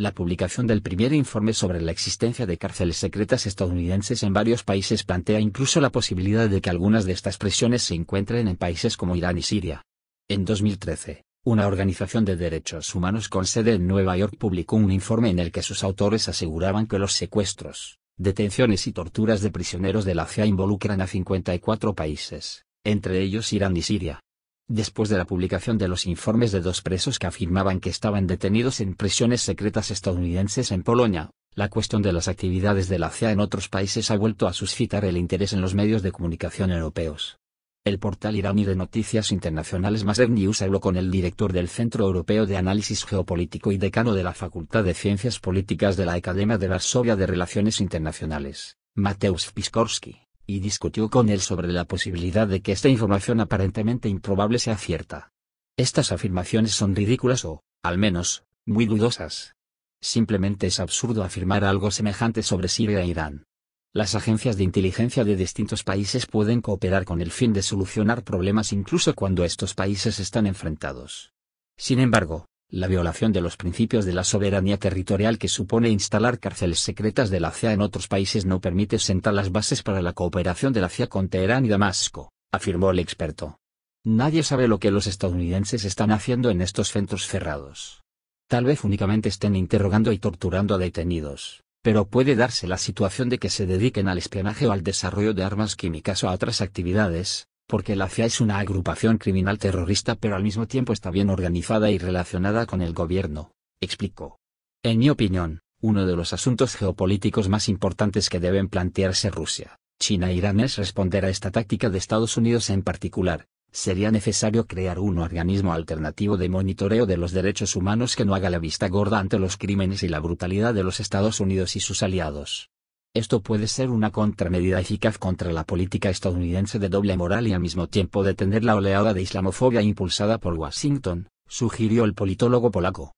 la publicación del primer informe sobre la existencia de cárceles secretas estadounidenses en varios países plantea incluso la posibilidad de que algunas de estas prisiones se encuentren en países como Irán y Siria. En 2013, una organización de derechos humanos con sede en Nueva York publicó un informe en el que sus autores aseguraban que los secuestros, detenciones y torturas de prisioneros de la CIA involucran a 54 países, entre ellos Irán y Siria después de la publicación de los informes de dos presos que afirmaban que estaban detenidos en prisiones secretas estadounidenses en Polonia, la cuestión de las actividades de la CIA en otros países ha vuelto a suscitar el interés en los medios de comunicación europeos. El portal iraní de noticias internacionales Masev News habló con el director del Centro Europeo de Análisis Geopolítico y decano de la Facultad de Ciencias Políticas de la Academia de Varsovia de Relaciones Internacionales, Mateusz Piskorski y discutió con él sobre la posibilidad de que esta información aparentemente improbable sea cierta. Estas afirmaciones son ridículas o, al menos, muy dudosas. Simplemente es absurdo afirmar algo semejante sobre Siria e Irán. Las agencias de inteligencia de distintos países pueden cooperar con el fin de solucionar problemas incluso cuando estos países están enfrentados. Sin embargo, la violación de los principios de la soberanía territorial que supone instalar cárceles secretas de la CIA en otros países no permite sentar las bases para la cooperación de la CIA con Teherán y Damasco, afirmó el experto. Nadie sabe lo que los estadounidenses están haciendo en estos centros cerrados. Tal vez únicamente estén interrogando y torturando a detenidos, pero puede darse la situación de que se dediquen al espionaje o al desarrollo de armas químicas o a otras actividades, porque la CIA e es una agrupación criminal terrorista pero al mismo tiempo está bien organizada y relacionada con el gobierno, explicó. En mi opinión, uno de los asuntos geopolíticos más importantes que deben plantearse Rusia, China e Irán es responder a esta táctica de Estados Unidos en particular. Sería necesario crear un organismo alternativo de monitoreo de los derechos humanos que no haga la vista gorda ante los crímenes y la brutalidad de los Estados Unidos y sus aliados. Esto puede ser una contramedida eficaz contra la política estadounidense de doble moral y al mismo tiempo detener la oleada de islamofobia impulsada por Washington, sugirió el politólogo polaco.